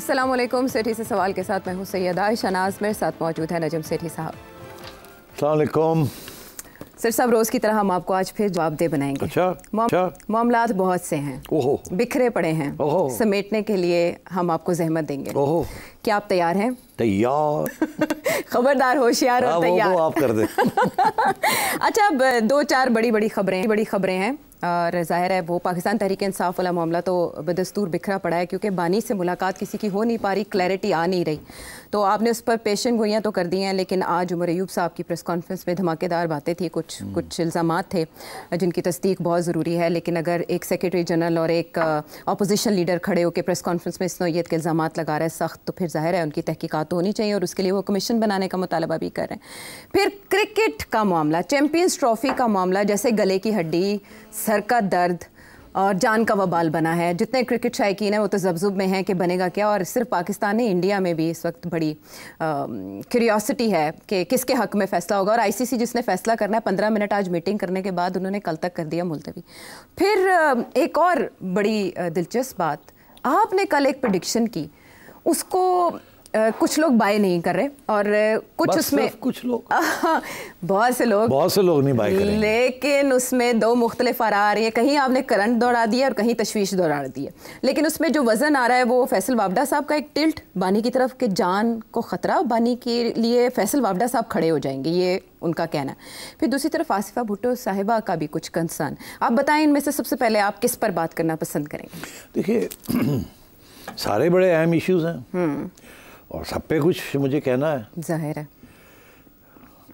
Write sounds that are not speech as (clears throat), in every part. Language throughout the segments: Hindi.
असलम सेठी से सवाल के साथ मैं हूँ सैयद आयशा नाज मेरे साथ मौजूद है नजम सेठी साहब अलकुम सब रोज की तरह हम आपको आज फिर जवाबदेह बनाएंगे अच्छा, अच्छा। मामला बहुत से हैं बिखरे पड़े हैं समेटने के लिए हम आपको जहमत देंगे क्या आप तैयार हैं तैयार (laughs) खबरदार होशियार और हाँ, तैयार आप कर दे (laughs) अच्छा अब दो चार बड़ी बड़ी खबरें बड़ी खबरें हैं और ज़ाहिर है वो पाकिस्तान तहरीक इंसाफ वाला मामला तो बदस्तूर बिखरा पड़ा है क्योंकि बानी से मुलाकात किसी की हो नहीं पा रही क्लैरिटी आ नहीं रही तो आपने उस पर पेशन गोइयाँ तो कर दी हैं लेकिन आज उमर अयूब साहब की प्रेस कॉन्फ्रेंस में धमाकेदार बातें थी कुछ हम्म। कुछ इल्ज़ाम थे जिनकी तस्दीक बहुत ज़रूरी है लेकिन अगर एक सेक्रेटरी जनरल और एक अपोजिशन लीडर खड़े होकर प्रेस कॉन्फ्रेंस में इस नौीयत के इल्ज़ाम लगा रहे हैं सख्त तो फिर ज़ाहिर है उनकी तहकीकत होनी चाहिए और उसके लिए वो कमीशन बनाने का मुतालबा भी कर रहे हैं फिर क्रिकेट का मामला चैम्पियंस ट्रॉफ़ी का मामला जैसे गले की हड्डी सर का दर्द और जान का वबाल बना है जितने क्रिकेट शायकीन हैं वो तो जब्जुब में हैं कि बनेगा क्या और सिर्फ पाकिस्तान नहीं इंडिया में भी इस वक्त बड़ी क्यूरियोसिटी है कि किसके हक में फ़ैसला होगा और आईसीसी जिसने फ़ैसला करना है पंद्रह मिनट आज मीटिंग करने के बाद उन्होंने कल तक कर दिया मुलतवी फिर एक और बड़ी दिलचस्प बात आपने कल एक प्रडिक्शन की उसको कुछ लोग बाय नहीं कर रहे और कुछ उसमें कुछ लोग (laughs) बहुत से लोग बहुत से लोग नहीं बाय लेकिन उसमें दो मुख्तलिफ आ रही है कहीं आपने करंट दौड़ा दिया और कहीं तशवीश दौड़ा दी है लेकिन उसमें जो वज़न आ रहा है वो फैसल वाबडा साहब का एक टिल्ट बानी की तरफ के जान को ख़तरा बानी के लिए फैसल वाबडा साहब खड़े हो जाएंगे ये उनका कहना फिर दूसरी तरफ आसिफा भुट्टो साहिबा का भी कुछ कंसर्न आप बताएं इनमें से सबसे पहले आप किस पर बात करना पसंद करेंगे देखिए (clears throat) सारे बड़े अहम इश्यूज़ हैं हम्म। और सब पे कुछ मुझे कहना है जाहिर है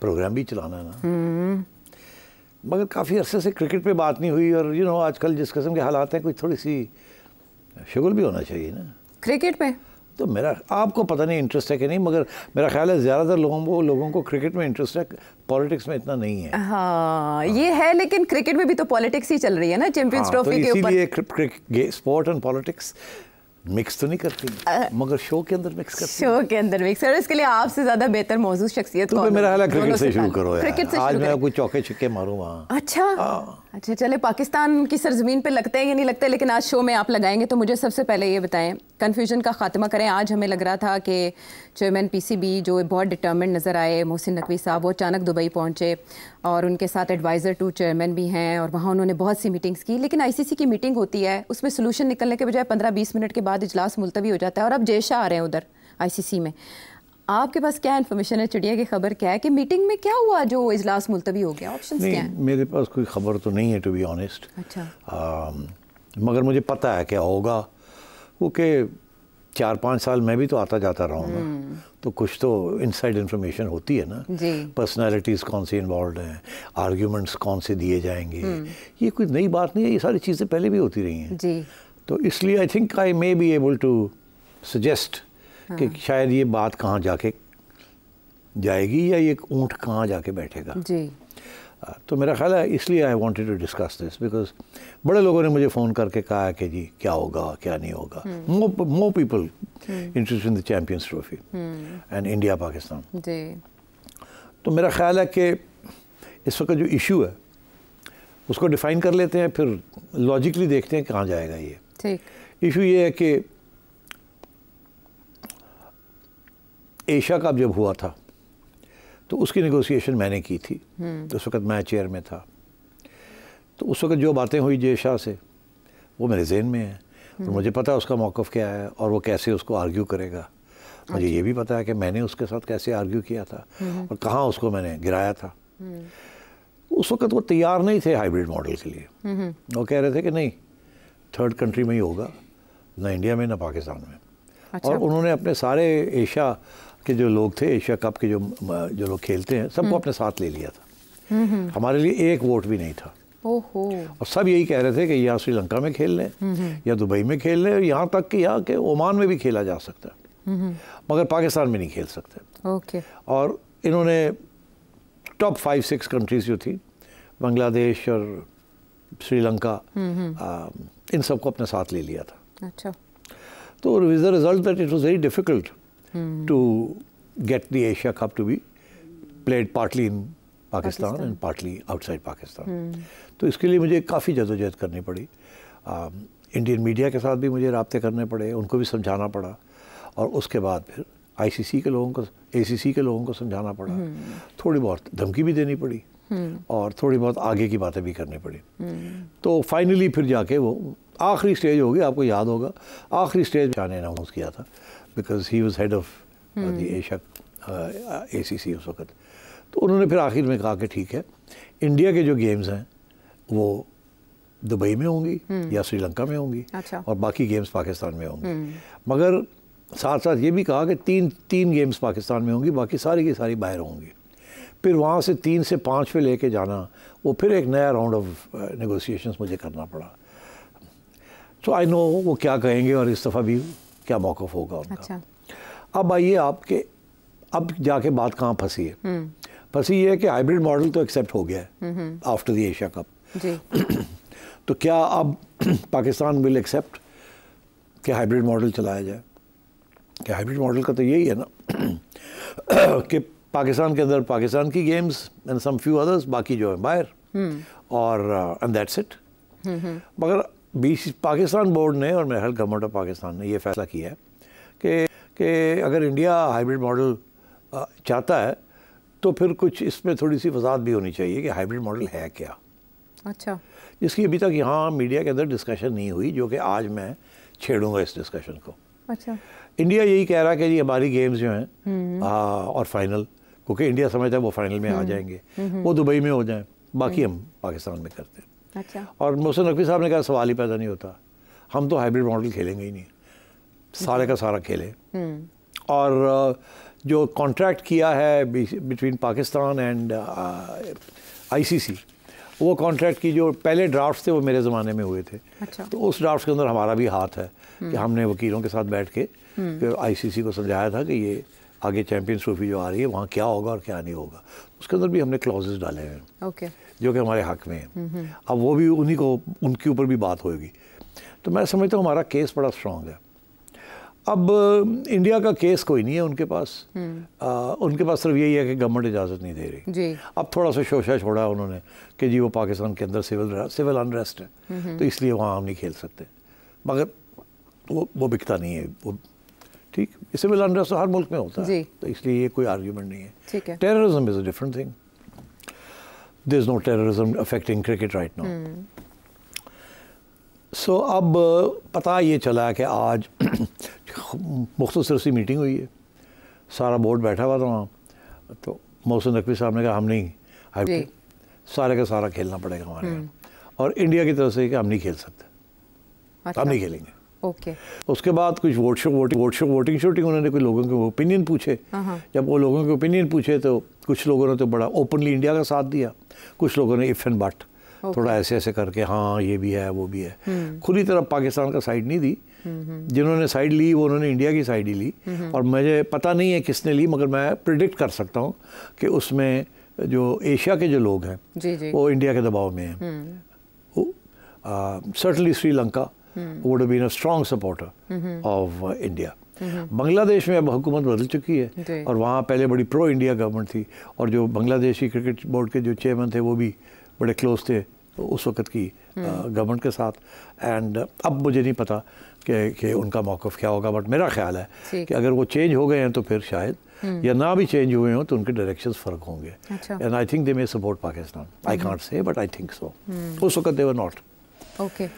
प्रोग्राम भी चलाना है ना मगर काफ़ी अरसे से क्रिकेट पे बात नहीं हुई और यू नो आजकल जिस किस्म के हालात हैं कुछ थोड़ी सी शुगल भी होना चाहिए ना क्रिकेट पे तो मेरा आपको पता नहीं इंटरेस्ट है कि नहीं मगर मेरा ख्याल है ज़्यादातर लोगों को लोगों को क्रिकेट में इंटरेस्ट है पॉलिटिक्स में इतना नहीं है हाँ, हाँ। ये है लेकिन क्रिकेट में भी तो पॉलिटिक्स ही चल रही है ना चैंपियंस ट्रॉफी हाँ, तो के ऊपर स्पोर्ट एंड पॉलिटिक्स मिक्स तो नहीं करती आ, मगर शो के अंदर मिक्स करती शो के अंदर मिक्स और इसके लिए आपसे ज्यादा बेहतर मौजूद शख्सियत तो मेरा क्रिकेट से शुरू करो यार आज मैं आपको चौके छक्के मारूं वहां अच्छा हाँ। अच्छा चले पाकिस्तान की सरजमीन पे लगते हैं या नहीं लगते लेकिन आज शो में आप लगाएंगे तो मुझे सबसे पहले ये बताएं कन्फ्यूजन का खात्मा करें आज हमें लग रहा था कि चेयरमैन पीसीबी जो बहुत डिटर्मेंट नज़र आए मोहसिन नकवी साहब वो अचानक दुबई पहुंचे और उनके साथ एडवाइज़र टू चेयरमैन भी हैं और वहाँ उन्होंने बहुत सी मीटिंग्स की लेकिन आई की मीटिंग होती है उसमें सोलूशन निकलने के बजाय पंद्रह बीस मिनट के बाद इजलास मुलतवी हो जाता है और अब जय शाह आ रहे हैं उधर आई में आपके पास क्या इन्फॉर्मेशन है चिड़िया की खबर क्या है कि मीटिंग में क्या हुआ जो इजलास मुलतवी हो गया ऑप्शन क्या है मेरे पास कोई खबर तो नहीं है टू बी ऑनेस्ट अच्छा आ, um, मगर मुझे पता है क्या होगा वो कि चार पाँच साल मैं भी तो आता जाता रहा हूँ हम्म। तो कुछ तो इनसाइड इन्फॉर्मेशन होती है ना पर्सनालिटीज़ कौन सी इन्वॉल्व हैं आर्ग्यूमेंट्स कौन से दिए जाएंगे हम्म। ये कोई नई बात नहीं है ये सारी चीज़ें पहले भी होती रही हैं तो इसलिए I think I may be able to suggest हाँ। कि शायद ये बात कहाँ जाके जाएगी या ये ऊँट कहाँ जाके बैठेगा जी तो मेरा ख्याल है इसलिए I wanted to discuss this because बड़े लोगों ने मुझे फ़ोन करके कहा कि जी क्या होगा क्या नहीं होगा more people interest in the champions trophy and India Pakistan जी तो मेरा ख्याल है कि इस वक्त जो इशू है उसको डिफ़ाइन कर लेते हैं फिर लॉजिकली देखते हैं कहाँ जाएगा ये इशू ये है कि एशिया कप जब हुआ था तो उसकी नेगोशिएशन मैंने की थी हम्म। तो उस वक्त मैं चेयर में था तो उस वक्त जो बातें हुई जय शाह से वो मेरे जहन में है और हम्म। मुझे पता है उसका मौक़ क्या है और वो कैसे उसको आर्ग्यू करेगा मुझे अच्छा। ये भी पता है कि मैंने उसके साथ कैसे आर्ग्यू किया था हम्म। और कहाँ उसको मैंने गिराया था उस वक्त वो तैयार नहीं थे हाइब्रिड मॉडल के लिए वो कह रहे थे कि नहीं थर्ड कंट्री में ही होगा ना इंडिया में ना पाकिस्तान में अच्छा। और उन्होंने अपने सारे एशिया के जो लोग थे एशिया कप के जो जो लोग खेलते हैं सबको हम्म। अपने साथ ले लिया था हम्म, हम्म। हमारे लिए एक वोट भी नहीं था ओहो और सब यही कह रहे थे कि यहाँ श्रीलंका में खेल लें या दुबई में खेल लें और यहाँ तक कि यहाँ के ओमान में भी खेला जा सकता है मगर पाकिस्तान में नहीं खेल सकते ओके और इन्होंने टॉप फाइव सिक्स कंट्रीज जो थी बांग्लादेश और श्रीलंका इन सबको अपने साथ ले लिया था अच्छा तो result that it was very difficult to get the Asia Cup to be played partly in Pakistan and partly outside Pakistan तो इसके लिए मुझे काफ़ी जदोजहद करनी पड़ी इंडियन मीडिया के साथ भी मुझे रबते करने पड़े उनको भी समझाना पड़ा और उसके बाद फिर आईसीसी के लोगों को एसीसी के लोगों को समझाना पड़ा hmm. थोड़ी बहुत धमकी भी देनी पड़ी hmm. और थोड़ी बहुत आगे की बातें भी करनी पड़ी hmm. तो फाइनली फिर जाके वो आखिरी स्टेज होगी आपको याद होगा आखिरी स्टेज शान अनाउंस किया था because he was head of the Asia A C C उस वक्त तो उन्होंने फिर आखिर में कहा कि ठीक है इंडिया के जो गेम्स हैं वो दुबई में होंगी hmm. या श्रीलंका में होंगी अच्छा। और बाकी गेम्स पाकिस्तान में होंगी hmm. मगर साथ साथ ये भी कहा कि तीन तीन गेम्स पाकिस्तान में होंगी बाकी सारी की सारी बाहर होंगी फिर वहाँ से तीन से पाँच पे लेके जाना वो फिर एक नया राउंड ऑफ नेगोशिएशंस मुझे करना पड़ा तो आई नो वो क्या कहेंगे और इस दफ़ा भी क्या मौकफ होगा उनका अच्छा। अब आइए आपके अब जाके बात कहाँ फंसी है हम्म। फंसी ये है कि हाइब्रिड मॉडल तो एक्सेप्ट हो गया है आफ्टर द एशिया कप तो क्या अब (clears throat) पाकिस्तान विल एक्सेप्ट कि हाइब्रिड मॉडल चलाया जाए कि हाइब्रिड मॉडल का तो यही है ना (clears throat) कि पाकिस्तान के अंदर पाकिस्तान की games and some few others बाकी जो है हम्म। बाहर और एंड दैट्स इट मगर बीस पाकिस्तान बोर्ड ने और हेल्थ गवर्नमेंट ऑफ पाकिस्तान ने ये फैसला किया है कि कि अगर इंडिया हाइब्रिड मॉडल चाहता है तो फिर कुछ इसमें थोड़ी सी वजाहत भी होनी चाहिए कि हाइब्रिड मॉडल है क्या अच्छा जिसकी अभी तक यहाँ मीडिया के अंदर डिस्कशन नहीं हुई जो कि आज मैं छेड़ूंगा इस डिस्कशन को अच्छा इंडिया यही कह रहा है कि जी हमारी गेम्स जो हैं हम्म। और फाइनल क्योंकि इंडिया समझता है वो फाइनल में आ हम्म। जाएंगे हम्म। वो दुबई में हो जाएं बाकी हम पाकिस्तान में करते हैं अच्छा और मोहसिन नकवी साहब ने कहा सवाल ही पैदा नहीं होता हम तो हाइब्रिड मॉडल खेलेंगे ही नहीं सारे का सारा खेलें हम्म। और जो कॉन्ट्रैक्ट किया है बिटवीन पाकिस्तान एंड आईसीसी वो कॉन्ट्रैक्ट की जो पहले ड्राफ्ट थे वो मेरे ज़माने में हुए थे अच्छा। तो उस ड्राफ्ट के अंदर हमारा भी हाथ है हम्म। कि हमने वकीलों के साथ बैठ के हम्म। फिर आईसीसी को समझाया था कि ये आगे चैम्पियंस ट्रॉफी जो आ रही है वहाँ क्या होगा और क्या नहीं होगा उसके अंदर भी हमने क्लॉजेज डाले हैं ओके जो कि हमारे हक में है अब वो भी उन्हीं को उनके ऊपर भी बात होगी तो मैं समझता हूँ हमारा केस बड़ा स्ट्रांग है अब इंडिया का केस कोई नहीं है उनके पास हम्म। आ, उनके पास सिर्फ यही है कि गवर्नमेंट इजाज़त नहीं दे रही जी। अब थोड़ा सा शोशा छोड़ा उन्होंने कि जी वो पाकिस्तान के अंदर सिविल सिविल अनरेस्ट है हम्म। तो इसलिए वहाँ हम नहीं खेल सकते मगर वो वो बिकता नहीं है वो ठीक सिविल अनरेस्ट तो हर मुल्क में होता है तो इसलिए ये कोई आर्ग्यूमेंट नहीं है terrorism is a different thing there's no terrorism affecting cricket right now. Hmm. So so, अब uh, पता ये चला कि आज (coughs) मुख्तर सी मीटिंग हुई है सारा बोर्ड बैठा हुआ था वहाँ तो मोहसिन नकवी साहब ने कहा हम नहीं आई सारे का सारा खेलना पड़ेगा हमारे यहाँ हम्म। और इंडिया की तरफ से कि हम नहीं खेल सकते अच्छा। हम नहीं खेलेंगे ओके उसके बाद कुछ vote show voting vote show voting शोटिंग उन्होंने कुछ लोगों के ओपिनियन पूछे हाँ, हाँ। जब वो लोगों के ओपिनियन पूछे तो कुछ लोगों ने तो बड़ा ओपनली इंडिया का साथ दिया कुछ लोगों ने इफ़ एंड बट थोड़ा ऐसे ऐसे करके हाँ ये भी है वो भी है हम्म। खुली तरफ पाकिस्तान का साइड नहीं दी जिन्होंने साइड ली वो उन्होंने इंडिया की साइड ही ली और मुझे पता नहीं है किसने ली मगर मैं प्रिडिक्ट कर सकता हूँ कि उसमें जो एशिया के जो लोग हैं वो इंडिया के दबाव में हैं certainly Sri Lanka would been a strong supporter of India हम्म। बांग्लादेश में अब हुकूमत बदल चुकी है और वहाँ पहले बड़ी प्रो इंडिया गवर्नमेंट थी और जो बांग्लादेशी क्रिकेट बोर्ड के जो चेयरमैन थे वो भी बड़े क्लोज थे उस वक्त की गवर्नमेंट हम्म। के साथ एंड अब मुझे नहीं पता कि कि उनका मौक़ क्या होगा बट मेरा ख्याल है कि अगर वो चेंज हो गए हैं तो फिर शायद हम्म। या ना भी चेंज हुए हों तो उनके डायरेक्शन फ़र्क होंगे and I think they may support Pakistan I can't से बट आई थिंक सो उस वक्त देवर नॉट ओके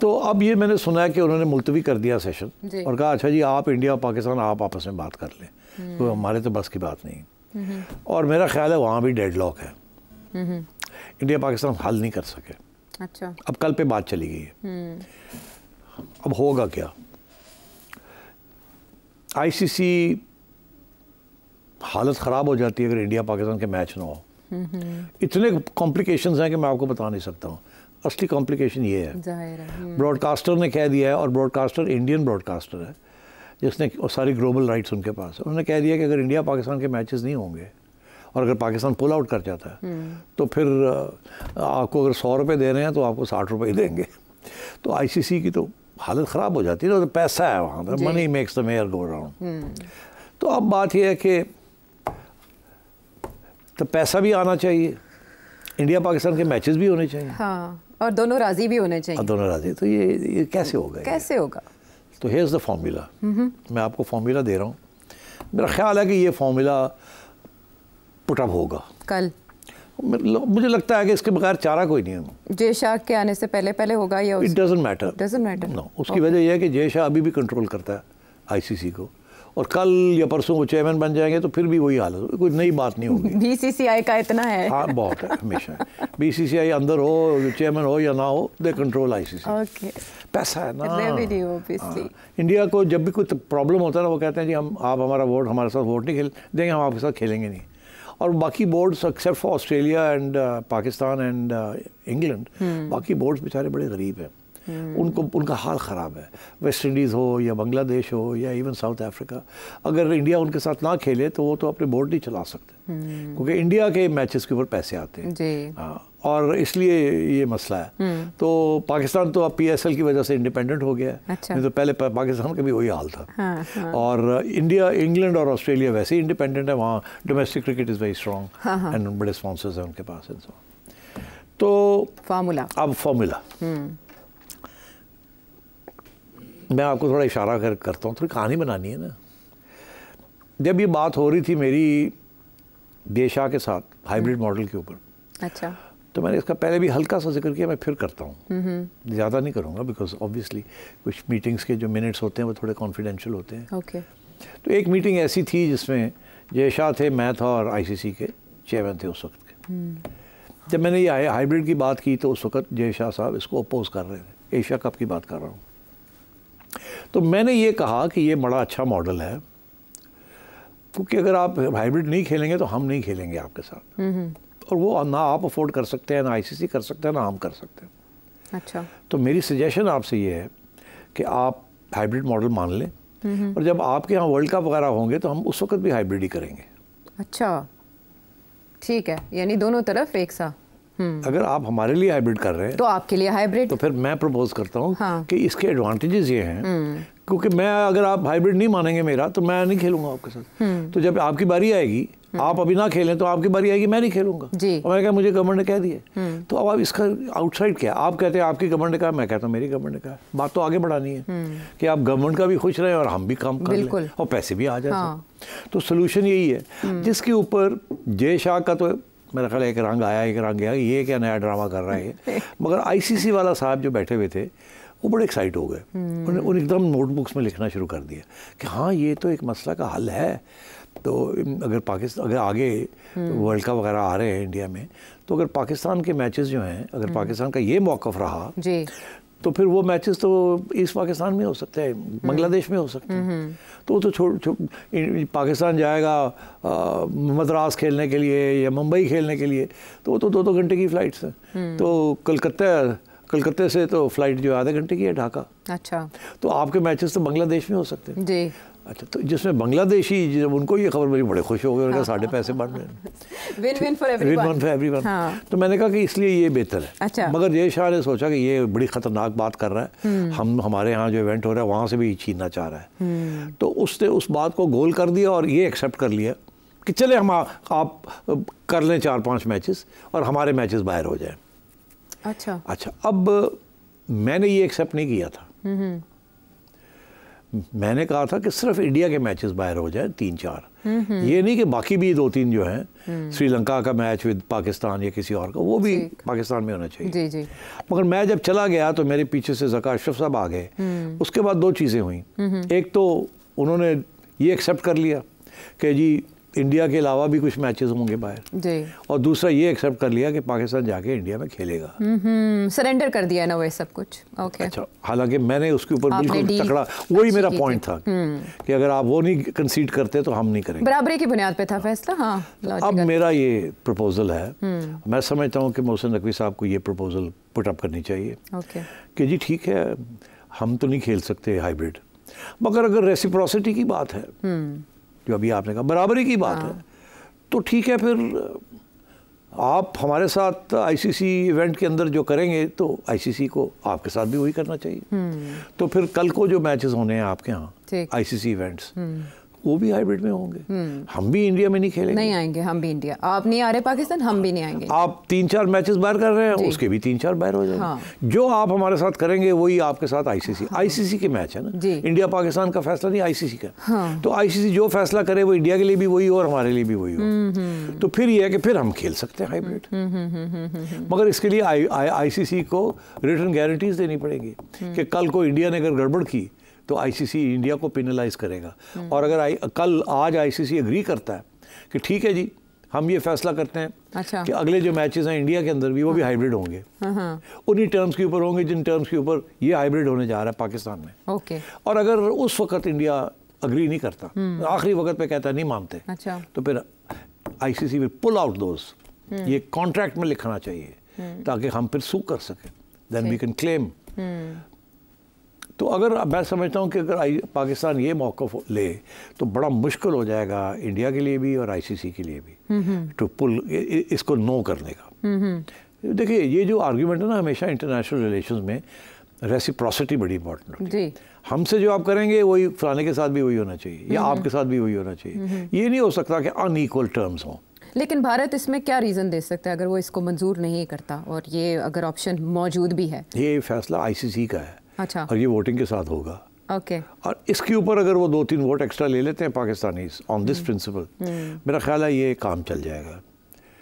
तो अब ये मैंने सुना है कि उन्होंने मुलतवी कर दिया सेशन और कहा अच्छा जी आप इंडिया और पाकिस्तान आप आपस में बात कर लें हम्म। तो हमारे तो बस की बात नहीं, हम्म। और मेरा ख्याल है वहाँ भी डेड लॉक है हम्म। इंडिया पाकिस्तान हल नहीं कर सके अच्छा अब कल पे बात चली गई है अब होगा क्या आईसीसी हालत ख़राब हो जाती है अगर इंडिया पाकिस्तान के मैच ना हो इतने कॉम्प्लिकेशंस हैं कि मैं आपको बता नहीं सकता हूँ असली कॉम्प्लिकेशन ये है ब्रॉडकास्टर हम्म। ने कह दिया है और ब्रॉडकास्टर इंडियन ब्रॉडकास्टर है जिसने और सारी ग्लोबल राइट्स उनके पास उन्होंने कह दिया कि अगर इंडिया पाकिस्तान के मैचेस नहीं होंगे और अगर पाकिस्तान पुल आउट कर जाता है हम्म। तो फिर आपको अगर सौ रुपये दे रहे हैं तो आपको साठ रुपये ही देंगे तो आईसीसी की तो हालत ख़राब हो जाती है ना तो पैसा है वहाँ पर money makes the mare go round तो अब बात यह है कि तो पैसा भी आना चाहिए इंडिया पाकिस्तान के मैचेस भी होने चाहिए हाँ और दोनों राजी भी होने चाहिए दोनों राजी तो ये, ये कैसे होगा कैसे होगा तो हेज़ द फार्मूला मैं आपको फार्मूला दे रहा हूँ मेरा ख्याल है कि ये फार्मूला पुटअप होगा कल मुझे लगता है कि इसके बगैर चारा कोई नहीं है जय शाह के आने से पहले पहले होगा या it doesn't matter doesn't matter उसकी okay. वजह यह है कि जय शाह अभी भी कंट्रोल करता है आईसीसी को और कल या परसों वो चेयरमैन बन जाएंगे तो फिर भी वही हालत होगी कोई नई बात नहीं होगी बीसीसीआई का इतना है हाँ बहुत है हमेशा बीसीसीआई अंदर हो चेयरमैन हो या ना हो दे कंट्रोल आईसीसी ओके पैसा है ना आ, इंडिया हाँ। को जब भी कोई प्रॉब्लम होता है ना वो कहते हैं जी हम आप हमारा वोट हमारे साथ वोट नहीं खेल देंगे हम आपके साथ खेलेंगे नहीं और बाकी boards except for Australia and Pakistan and England बाकी बोर्ड्स बेचारे बड़े गरीब हैं Hmm. उनको उनका हाल ख़राब है वेस्ट इंडीज़ हो या बांग्लादेश हो या इवन साउथ अफ्रीका अगर इंडिया उनके साथ ना खेले तो वो तो अपने बोर्ड नहीं चला सकते hmm. क्योंकि इंडिया के मैचेस के ऊपर पैसे आते हैं हाँ, और इसलिए ये मसला है hmm. तो पाकिस्तान तो अब पीएसएल की वजह से इंडिपेंडेंट हो गया है अच्छा। नहीं तो पहले पाकिस्तान का भी वही हाल था हाँ, हाँ। और इंडिया इंग्लैंड और ऑस्ट्रेलिया वैसे ही इंडिपेंडेंट है वहाँ domestic cricket is very strong and बड़े स्पॉन्सर्स हैं उनके पास तो फार्मूला अब फार्मूला मैं आपको थोड़ा इशारा कर करता हूँ थोड़ी कहानी बनानी है ना जब ये बात हो रही थी मेरी देशा के साथ हाइब्रिड मॉडल के ऊपर अच्छा तो मैंने इसका पहले भी हल्का सा जिक्र किया मैं फिर करता हूँ हम्म, हम्म। ज़्यादा नहीं करूँगा बिकॉज ऑब्वियसली कुछ मीटिंग्स के जो मिनट्स होते हैं वो थोड़े कॉन्फिडेंशियल होते हैं ओके तो एक मीटिंग ऐसी थी जिसमें जय शाह थे मैं था और आईसीसी के चेयरमैन थे उस वक्त के हम्म। जब मैंने ये हाइब्रिड की बात की तो उस वक्त जय शाह साहब इसको अपोज कर रहे थे एशिया कप की बात कर रहा हूँ तो मैंने ये कहा कि ये बड़ा अच्छा मॉडल है क्योंकि अगर आप हाइब्रिड नहीं खेलेंगे तो हम नहीं खेलेंगे आपके साथ और वो ना आप अफोर्ड कर सकते हैं ना आईसीसी कर सकते हैं ना हम कर सकते हैं अच्छा तो मेरी सजेशन आपसे ये है कि आप हाइब्रिड मॉडल मान लें और जब आपके यहाँ वर्ल्ड कप वगैरह होंगे तो हम उस वक्त भी हाइब्रिड ही करेंगे अच्छा ठीक है यानी दोनों तरफ एक सा हम्म। अगर आप हमारे लिए हाइब्रिड कर रहे हैं तो आपके लिए हाइब्रिड तो फिर मैं प्रपोज करता हूँ हाँ। कि इसके एडवांटेजेस ये हैं हम्म। क्योंकि मैं अगर आप हाइब्रिड नहीं मानेंगे मेरा तो मैं नहीं खेलूंगा आपके साथ हम्म। तो जब आपकी बारी आएगी आप अभी ना खेलें तो आपकी बारी आएगी मैं नहीं खेलूंगा और मैंने कहा मुझे गवर्नमेंट ने कह दिया तो अब आप इसका आउटसाइड क्या आप कहते हैं आपकी गवर्नमेंट ने कहा मैं कहता हूँ मेरी गवर्नमेंट ने कहा बात तो आगे बढ़ानी है कि आप गवर्नमेंट का भी खुश रहें और हम भी काम कर लें और पैसे भी आ जाए हाँ। तो सोल्यूशन यही है जिसके ऊपर जय शाह का तो मेरा ख्याल एक रंग आया एक रंग गया ये क्या नया ड्रामा कर रहा है (laughs) मगर आईसीसी वाला साहब जो बैठे हुए थे वो बड़े एक्साइट हो गए हम्म। उन्हें उन्हें एकदम नोटबुक्स में लिखना शुरू कर दिया कि हाँ ये तो एक मसला का हल है तो अगर पाकिस्तान अगर आगे वर्ल्ड हम्म। कप वगैरह आ रहे हैं इंडिया में तो अगर पाकिस्तान के मैचेस जो हैं अगर हम्म। पाकिस्तान का ये मौक़ रहा तो फिर वो मैचेस तो ईस्ट पाकिस्तान में हो सकते हैं हम्म। बांग्लादेश में हो सकते हैं हम्म। तो तो छोड़ छो, पाकिस्तान जाएगा मद्रास खेलने के लिए या मुंबई खेलने के लिए तो वो तो दो दो घंटे की फ़्लाइट्स हैं हम्म। तो कलकत्ता कलकत्ते से तो फ्लाइट जो आधे घंटे की है ढाका अच्छा तो आपके मैचेस तो बांग्लादेश में हो सकते हैं जी अच्छा तो जिसमें बांग्लादेशी जब उनको ये खबर मिली बड़े खुश हो गए उनका हाँ। साढ़े पैसे बांट विन विन फॉर एवरीवन तो मैंने कहा कि इसलिए ये बेहतर है अच्छा। मगर ये शाह ने सोचा कि ये बड़ी ख़तरनाक बात कर रहा है हम्म। हम हमारे यहाँ जो इवेंट हो रहा है वहाँ से भी छीनना चाह रहा है हम्म। तो उसने उस बात को गोल कर दिया और ये एक्सेप्ट कर लिया कि चले हम आप कर लें चार पाँच मैचेस और हमारे मैचेस बाहर हो जाए अच्छा अच्छा अब मैंने ये एक्सेप्ट नहीं किया था हम्म, मैंने कहा था कि सिर्फ इंडिया के मैचेस बाहर हो जाए तीन चार ये नहीं कि बाकी भी दो तीन जो हैं हम्म। श्रीलंका का मैच विद पाकिस्तान या किसी और का वो भी पाकिस्तान में होना चाहिए जी जी मगर मैं जब चला गया तो मेरे पीछे से जका अशरफ साहब आ गए हम्म। उसके बाद दो चीज़ें हुई एक तो उन्होंने ये एक्सेप्ट कर लिया कि जी इंडिया के अलावा भी कुछ मैचेस होंगे बाहर और दूसरा ये एक्सेप्ट कर लिया कि पाकिस्तान जाके इंडिया में खेलेगा सरेंडर कर दिया ना वह सब कुछ ओके अच्छा हालांकि मैंने उसके ऊपर बिल्कुल तकड़ा वही मेरा पॉइंट था हम्म। कि अगर आप वो नहीं कंसीड करते तो हम नहीं करेंगे बराबरी की बुनियाद पर था फैसला हाँ अब मेरा ये प्रपोजल है हम्म। मैं समझता हूँ कि मोहसिन नकवी साहब को ये प्रपोजल पुटअप करनी चाहिए कि जी ठीक है हम तो नहीं खेल सकते हाइब्रिड मगर अगर रेसिप्रोसिटी की बात है हम्म। जो अभी आपने कहा बराबरी की बात हाँ। है तो ठीक है फिर आप हमारे साथ आईसीसी इवेंट के अंदर जो करेंगे तो आईसीसी को आपके साथ भी वही करना चाहिए हम्म। तो फिर कल को जो मैचेस होने हैं आपके यहाँ आईसीसी इवेंट्स वो भी हाइब्रिड में होंगे हम्म। हम भी इंडिया में नहीं खेलेंगे नहीं आएंगे हम भी इंडिया आप नहीं आ रहे पाकिस्तान हम भी नहीं आएंगे आप तीन चार मैचेस बाहर कर रहे हैं उसके भी तीन चार बाहर हो जाएंगे हाँ। जो आप हमारे साथ करेंगे वही आपके साथ आईसीसी आईसीसी हाँ। के मैच है ना इंडिया पाकिस्तान का फैसला नहीं आईसीसी का हाँ। तो आईसीसी जो फैसला करे वो इंडिया के लिए भी वही हो और हमारे लिए भी वही हो हम्म, हम्म। तो फिर यह है कि फिर हम खेल सकते हैं हाईब्रिड मगर इसके लिए आईसीसी को रिटर्न गारंटीज देनी पड़ेगी कि कल को इंडिया ने अगर गड़बड़ की तो आईसीसी इंडिया को पेनलाइज करेगा और अगर आई कल आज आईसीसी एग्री करता है कि ठीक है जी हम ये फैसला करते हैं अच्छा। कि अगले जो मैचेस हैं इंडिया के अंदर भी वो भी हाइब्रिड होंगे हाँ, हाँ। उन्हीं टर्म्स के ऊपर होंगे जिन टर्म्स के ऊपर ये हाइब्रिड होने जा रहा है पाकिस्तान में ओके और अगर उस वक्त इंडिया अग्री नहीं करता हम्म। आखिरी वक्त पे कहता नहीं मानते अच्छा। तो फिर आईसीसी में पुल आउट दोज ये कॉन्ट्रैक्ट में लिखना चाहिए हम्म। ताकि हम फिर सू कर सकें देन वी कैन क्लेम तो अगर मैं समझता हूँ कि अगर पाकिस्तान ये मौक़ ले तो बड़ा मुश्किल हो जाएगा इंडिया के लिए भी और आईसीसी के लिए भी टू हम्म, पुल हम्म। इसको नो करने का हम्म, देखिए ये जो आर्ग्यूमेंट है ना हमेशा इंटरनेशनल रिलेशन में रेसिप्रोसिटी बड़ी इंपॉर्टेंट होती है हमसे जो आप करेंगे वही फलाने के साथ भी वही होना चाहिए या आपके साथ भी वही होना चाहिए ये नहीं हो सकता कि अनईक्वल टर्म्स हों लेकिन भारत इसमें क्या रीज़न दे सकता है अगर वो इसको मंजूर नहीं करता और ये अगर ऑप्शन मौजूद भी है ये फैसला आईसीसी का है अच्छा और ये वोटिंग के साथ होगा ओके और इसके ऊपर अगर वो दो तीन वोट एक्स्ट्रा ले लेते हैं पाकिस्तानी ऑन दिस प्रिंसिपल मेरा ख्याल है ये काम चल जाएगा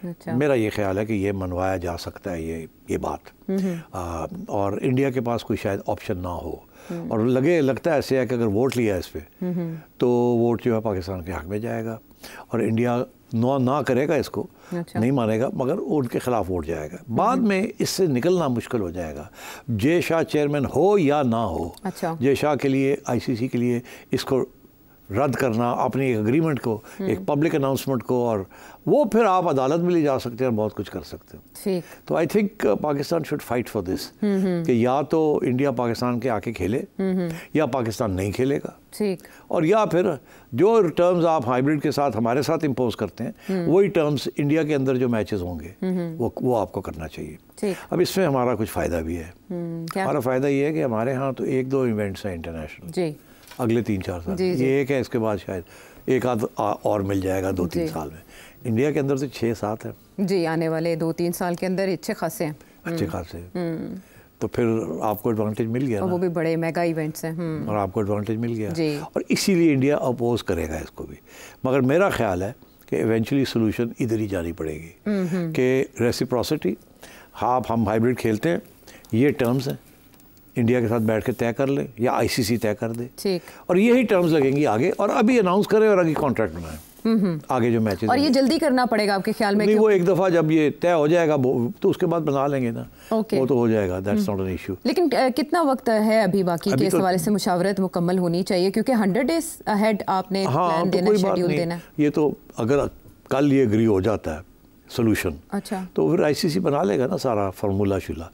अच्छा। मेरा ये ख्याल है कि ये मनवाया जा सकता है ये ये बात hmm। आ, और इंडिया के पास कोई शायद ऑप्शन ना हो hmm। और लगे लगता है ऐसे है कि अगर वोट लिया इस पर hmm। तो वोट जो है पाकिस्तान के हक में जाएगा और इंडिया ना ना करेगा इसको अच्छा। नहीं मानेगा मगर उनके ख़िलाफ़ वोट जाएगा बाद हम्म। में इससे निकलना मुश्किल हो जाएगा जय शाह चेयरमैन हो या ना हो अच्छा। जय शाह के लिए आईसीसी के लिए इसको रद्द करना अपनी एक अग्रीमेंट को हम्म। एक पब्लिक अनाउंसमेंट को और वो फिर आप अदालत में ले जा सकते हैं और बहुत कुछ कर सकते हैं तो I think Pakistan should fight for this कि या तो इंडिया पाकिस्तान के आके खेले हम्म, हम्म। या पाकिस्तान नहीं खेलेगा और या फिर जो टर्म्स आप हाइब्रिड के साथ हमारे साथ इम्पोज करते हैं वही टर्म्स इंडिया के अंदर जो मैचेस होंगे वो वो आपको करना चाहिए अब इसमें हमारा कुछ फ़ायदा भी है हमारा फ़ायदा ये है कि हमारे यहाँ तो एक दो इवेंट्स हैं इंटरनेशनल अगले तीन चार साल जी, जी. ये एक है इसके बाद शायद एक आध और मिल जाएगा दो तीन साल में इंडिया के अंदर से छः सात है जी आने वाले दो तीन साल के अंदर अच्छे खासे हैं अच्छे हम्म। खासे हैं हम्म। तो फिर आपको एडवांटेज मिल गया वो भी बड़े मेगा इवेंट्स हैं हम्म। और आपको एडवांटेज मिल गया जी। और इसीलिए इंडिया अपोज करेगा इसको भी मगर मेरा ख्याल है कि इवेंचुअली सोल्यूशन इधर ही जानी पड़ेगी कि रेसिप्रोसिटी हाफ हम हाइब्रिड खेलते हैं ये टर्म्स हैं इंडिया के साथ बैठ के तय कर ले या आईसीसी तय कर दे और यही टर्म्स लगेंगी आगे और अभी अनाउंस करें और आगे कॉन्ट्रैक्ट बनाए आगे जो मैचेस और ये जल्दी करना पड़ेगा आपके ख्याल में नहीं वो एक दफ़ा जब ये तय हो जाएगा तो उसके बाद बना लेंगे ना वो तो हो जाएगा दैट्स नॉट एन इशू लेकिन कितना वक्त है अभी बाकी अभी केस तो, वाले से मुशावरत मुकम्मल होनी चाहिए क्योंकि हंड्रेड डेज अहेड आपने प्लान हाँ, तो देना देना ये तो अगर कल ये एग्री हो जाता है सोल्यूशन अच्छा तो फिर आईसीसी बना लेगा ना सारा फार्मूला शुला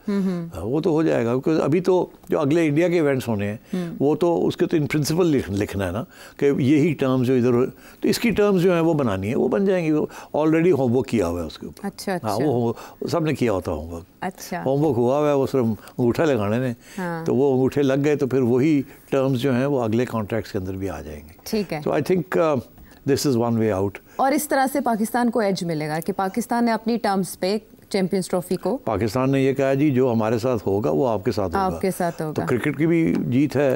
हाँ, वो तो हो जाएगा क्योंकि अभी तो जो अगले इंडिया के इवेंट्स होने हैं हम्म। वो तो उसके तो इन प्रिंसिपल लिख, लिखना है ना कि यही टर्म्स जो इधर तो इसकी टर्म्स जो है वो बनानी है वो बन जाएंगी ऑलरेडी होमवर्क किया हुआ है उसके ऊपर अच्छा, हाँ, अच्छा। हाँ वो सब ने किया होता होमवर्क अच्छा होमवर्क हुआ हुआ है वो सिर्फ अंगूठा लगाने ने हाँ। तो वो अंगूठे लग गए तो फिर वही टर्म्स जो हैं वो अगले कॉन्ट्रैक्ट्स के अंदर भी आ जाएंगे ठीक है तो I think this is one way out और इस तरह से पाकिस्तान को एज मिलेगा कि पाकिस्तान ने अपनी टर्म्स पे चैंपियंस ट्रॉफी को पाकिस्तान ने ये कहा जी जो हमारे साथ होगा वो आपके साथ होगा आपके साथ होगा तो क्रिकेट की भी जीत है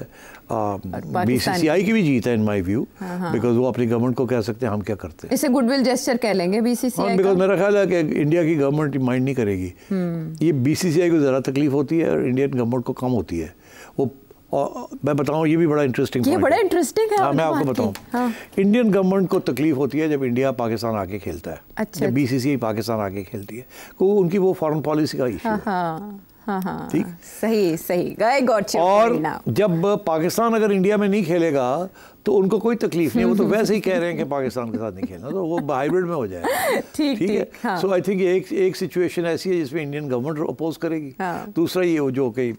बीसीसीआई की भी जीत है इन माय व्यू बिकॉज वो अपनी गवर्नमेंट को कह सकते हैं हम क्या करते हैं इसे गुडविल जेस्टर कह लेंगे बीसीसीआई बिकॉज हाँ, मेरा ख्याल है कि इंडिया की गवर्नमेंट माइंड नहीं करेगी हम्म। ये बीसीसीआई को ज़रा तकलीफ होती है और इंडियन गवर्नमेंट को कम होती है वो और मैं बताऊँ ये भी बड़ा इंटरेस्टिंग ये बड़ा इंटरेस्टिंग है हाँ मैं आपको बताऊँ इंडियन गवर्नमेंट को तकलीफ होती है जब इंडिया पाकिस्तान आके खेलता है अच्छा जब बीसीसीआई अच्छा। पाकिस्तान आके खेलती है को उनकी वो फॉरेन पॉलिसी का इशू हाँ, हाँ, हाँ, ठीक सही सही गॉट और जब पाकिस्तान अगर इंडिया में नहीं खेलेगा तो उनको कोई तकलीफ नहीं वो तो (laughs) वैसे ही कह रहे हैं कि पाकिस्तान के साथ नहीं खेलना तो वो हाइब्रिड में हो जाए (laughs) ठीक है सो आई थिंक एक एक सिचुएशन ऐसी है जिसमें इंडियन गवर्नमेंट अपोज करेगी दूसरा ये जो कि